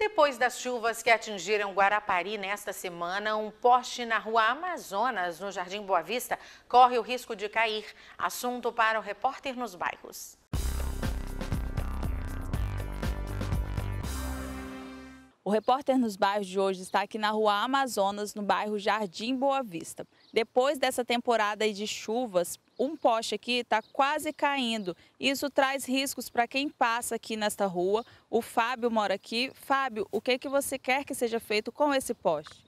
Depois das chuvas que atingiram Guarapari nesta semana, um poste na rua Amazonas, no Jardim Boa Vista, corre o risco de cair. Assunto para o repórter nos bairros. O repórter nos bairros de hoje está aqui na rua Amazonas, no bairro Jardim Boa Vista. Depois dessa temporada de chuvas, um poste aqui está quase caindo. Isso traz riscos para quem passa aqui nesta rua. O Fábio mora aqui. Fábio, o que, que você quer que seja feito com esse poste?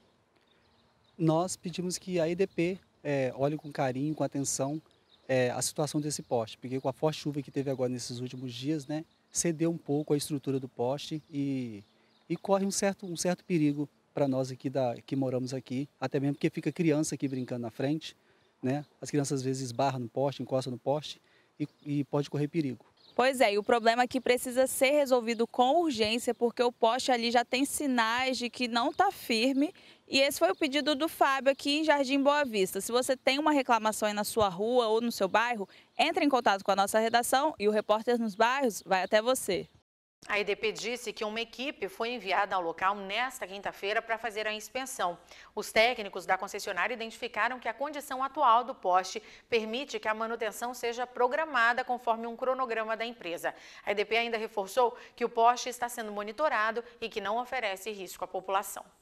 Nós pedimos que a EDP é, olhe com carinho, com atenção é, a situação desse poste, porque com a forte chuva que teve agora nesses últimos dias, né, cedeu um pouco a estrutura do poste e e corre um certo, um certo perigo para nós aqui da, que moramos aqui, até mesmo porque fica criança aqui brincando na frente, né? As crianças às vezes esbarram no poste, encostam no poste e, e pode correr perigo. Pois é, e o problema aqui que precisa ser resolvido com urgência, porque o poste ali já tem sinais de que não está firme. E esse foi o pedido do Fábio aqui em Jardim Boa Vista. Se você tem uma reclamação aí na sua rua ou no seu bairro, entre em contato com a nossa redação e o Repórter nos Bairros vai até você. A EDP disse que uma equipe foi enviada ao local nesta quinta-feira para fazer a inspeção. Os técnicos da concessionária identificaram que a condição atual do poste permite que a manutenção seja programada conforme um cronograma da empresa. A EDP ainda reforçou que o poste está sendo monitorado e que não oferece risco à população.